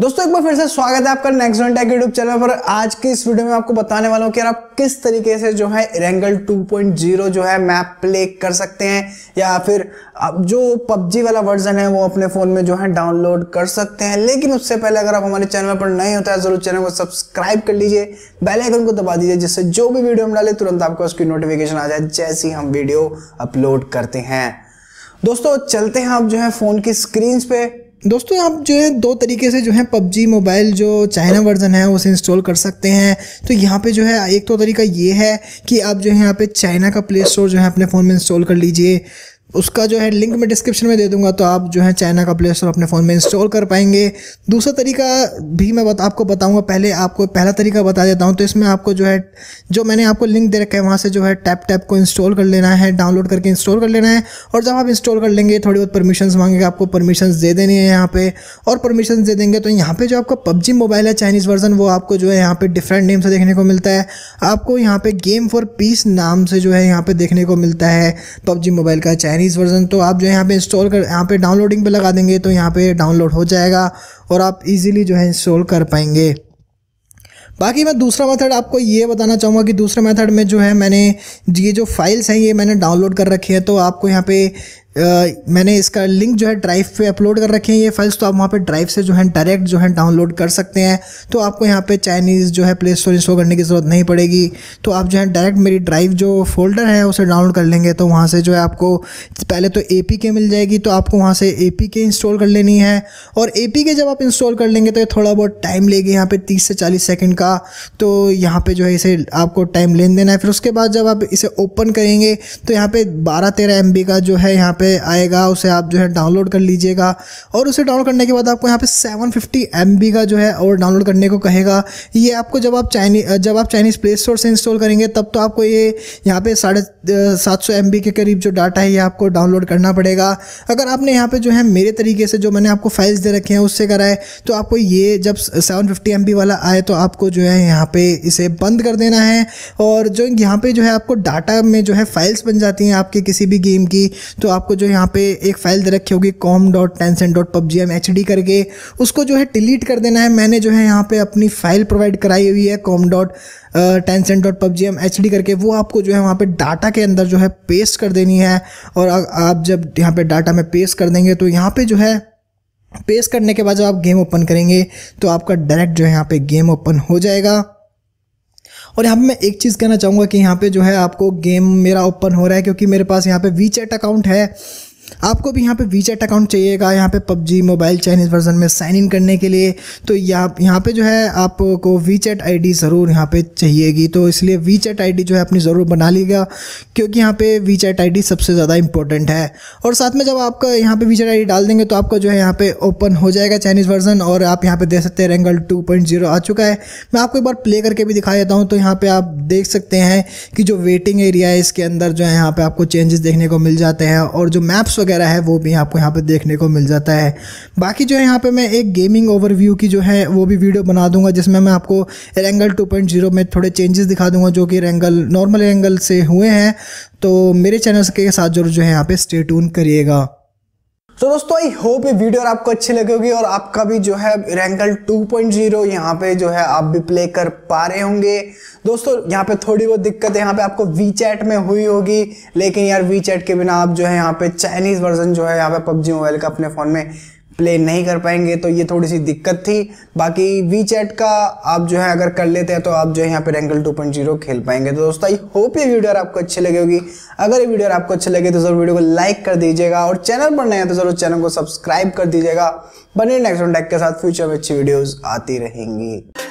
दोस्तों एक बार फिर से स्वागत है आपका next one tech YouTube channel पर आज के इस वीडियो में आपको बताने वाला हूँ कि आप किस तरीके से जो है रेंगल 2.0 जो है मैप प्ले कर सकते हैं या फिर आप जो पबजी वाला वर्जन है वो अपने फ़ोन में जो है डाउनलोड कर सकते हैं लेकिन उससे पहले अगर आप हमारे चैनल पर नए होता तो है ज़रूर चैनल को सब्सक्राइब कर लीजिए बेलाइकन को दबा दीजिए जिससे जो भी वीडियो हम डाले तुरंत आपको उसकी नोटिफिकेशन आ जाए जैसी हम वीडियो अपलोड करते हैं दोस्तों चलते हैं आप जो है फ़ोन की स्क्रीन पे दोस्तों आप जो है दो तरीके से जो है पबजी मोबाइल जो चाइना वर्जन है उसे इंस्टॉल कर सकते हैं तो यहाँ पे जो है एक तो तरीका ये है कि आप जो है यहाँ पे चाइना का प्ले स्टोर जो है अपने फ़ोन में इंस्टॉल कर लीजिए उसका जो है लिंक मैं डिस्क्रिप्शन में दे दूंगा तो आप जो है चाइना का प्ले स्टोर अपने फ़ोन में इंस्टॉल कर पाएंगे दूसरा तरीका भी मैं बता, आपको बताऊंगा पहले आपको पहला तरीका बता देता हूं तो इसमें आपको जो है जो मैंने आपको लिंक दे रखा है वहां से जो है टैप टैप को इंस्टॉल कर लेना है डाउनलोड करके इंस्टॉल कर लेना है और जब आप इंस्टॉल कर लेंगे थोड़ी बहुत परमिशन मांगेंगे आपको परमिशन दे देनी है यहाँ पर और परमिशन दे देंगे तो यहाँ पर जो आपका पबजी मोबाइल है चाइनीज़ वर्जन वो आपको जो है यहाँ पर डिफरेंट नेम से देखने को मिलता है आपको यहाँ पर गेम फॉर पीस नाम से जो है यहाँ पर देखने को मिलता है पबजी मोबाइल का चाइनीज चाइनीज़ वर्जन तो आप जो यहाँ पे इंस्टॉल कर यहाँ पे डाउनलोडिंग पे लगा देंगे तो यहाँ पे डाउनलोड हो जाएगा और आप इजीली जो है इंस्टॉल कर पाएंगे बाकी मैं दूसरा मेथड आपको ये बताना चाहूँगा कि दूसरे मेथड में जो है मैंने ये जो फाइल्स हैं ये मैंने डाउनलोड कर रखी है तो आपको यहाँ पे मैंने इसका लिंक जो है ड्राइव पे अपलोड कर रखे हैं ये फाइल्स तो आप वहाँ पे ड्राइव से जो है डायरेक्ट जो है डाउनलोड कर सकते हैं तो आपको यहाँ पे चाइनीज़ जो है प्ले स्टोर इंस्टॉल करने की ज़रूरत नहीं पड़ेगी तो आप जो है डायरेक्ट मेरी ड्राइव जो फोल्डर है उसे डाउनलोड कर लेंगे तो वहाँ से जो है आपको पहले तो ए के मिल जाएगी तो आपको वहाँ से ए के इंस्टॉल कर लेनी है और ए के जब आप इंस्टॉल कर लेंगे तो ये थोड़ा बहुत टाइम लेगी यहाँ पर तीस से चालीस सेकेंड का तो यहाँ पर जो है इसे आपको टाइम लेन देना है फिर उसके बाद जब आप इसे ओपन करेंगे तो यहाँ पर बारह तेरह एम का जो है यहाँ पर पे आएगा उसे आप जो है डाउनलोड कर लीजिएगा और उसे डाउनलोड करने के बाद आपको यहाँ पे 750 फिफ्टी का जो है और डाउनलोड करने को कहेगा ये आपको जब आप चाइनी जब आप चाइनीज़ प्ले स्टोर से इंस्टॉल करेंगे तब तो आपको ये यहाँ पे साढ़े सात सौ एम के करीब जो डाटा है ये आपको डाउनलोड करना पड़ेगा अगर आपने यहाँ पे जो है मेरे तरीके से जो मैंने आपको फाइल्स दे रखे हैं उससे कराए तो आपको ये जब सेवन फिफ्टी वाला आए तो आपको जो है यहाँ पे इसे बंद कर देना है और जो यहाँ पर जो है आपको डाटा में जो है फाइल्स बन जाती हैं आपके किसी भी गेम की तो आपको जो यहाँ पे एक फाइल दे रखी होगी com dot Tencent dot PUBG M H D करके उसको जो है डिलीट कर देना है मैंने जो है यहाँ पे अपनी फाइल प्रोवाइड कराई हुई है com dot Tencent dot PUBG M H D करके वो आपको जो है वहाँ पे डाटा के अंदर जो है पेस्ट कर देनी है और आप जब यहाँ पे डाटा में पेस्ट कर देंगे तो यहाँ पे जो है पेस्ट करने के बाद जब आप गेम ओपन करेंगे तो आपका डायरेक्ट जो है यहाँ पे गेम ओपन हो जाएगा और यहाँ पर मैं एक चीज़ कहना चाहूँगा कि यहाँ पर जो है आपको गेम मेरा ओपन हो रहा है क्योंकि मेरे पास यहाँ पर वी अकाउंट है आपको भी यहाँ पे वीचैट अकाउंट चाहिएगा यहाँ पे पबजी मोबाइल चाइनीज़ वर्जन में साइन इन करने के लिए तो यहाँ यहाँ पे जो है आपको वीचैट आईडी ज़रूर यहाँ पे चाहिएगी तो इसलिए वीचैट आईडी जो है अपनी ज़रूर बना लीजिएगा क्योंकि यहाँ पे वीचैट आईडी सबसे ज़्यादा इंपॉर्टेंट है और साथ में जब आपका यहाँ पे वीचैट आईडी डाल देंगे तो आपका जो है यहाँ पर ओपन हो जाएगा चाइनीज़ वर्जन और आप यहाँ पर देख सकते हैं रेंगल टू आ चुका है मैं आपको एक बार प्ले करके भी दिखा देता हूँ तो यहाँ पर आप देख सकते हैं कि जो वेटिंग एरिया है इसके अंदर जो है यहाँ पर आपको चेंजेस देखने को मिल जाते हैं और जो मैप्स वगैरह है वो भी आपको यहाँ पर देखने को मिल जाता है बाकी जो है यहाँ पर मैं एक गेमिंग ओवरव्यू की जो है वो भी वीडियो बना दूंगा जिसमें मैं आपको रेंगल टू में थोड़े चेंजेस दिखा दूंगा जो कि रेंगल नॉर्मल एंगल से हुए हैं तो मेरे चैनल के साथ जरूर जो है यहाँ पे स्टे ट्यून करिएगा तो दोस्तों आई होप ये वीडियो आपको अच्छी लगेगी और आपका भी जो है रैंकल 2.0 यहाँ पे जो है आप भी प्ले कर पा रहे होंगे दोस्तों यहाँ पे थोड़ी बहुत दिक्कत है यहाँ पे आपको वी चैट में हुई होगी लेकिन यार वी चैट के बिना आप जो है यहाँ पे चाइनीज़ वर्जन जो है यहाँ पे पबजी मोबाइल का अपने फ़ोन में प्ले नहीं कर पाएंगे तो ये थोड़ी सी दिक्कत थी बाकी वी चैट का आप जो है अगर कर लेते हैं तो आप जो है यहाँ पर एंगल 2.0 खेल पाएंगे तो दोस्तों आई होप ये वीडियो आपको अच्छी लगे होगी अगर ये वीडियो आपको अच्छी लगे तो जरूर वीडियो को लाइक कर दीजिएगा और चैनल पर नए हैं तो जरूर चैनल को सब्सक्राइब कर दीजिएगा बने नेक्स्ट टैक के साथ फ्यूचर में अच्छी वीडियोज़ आती रहेंगी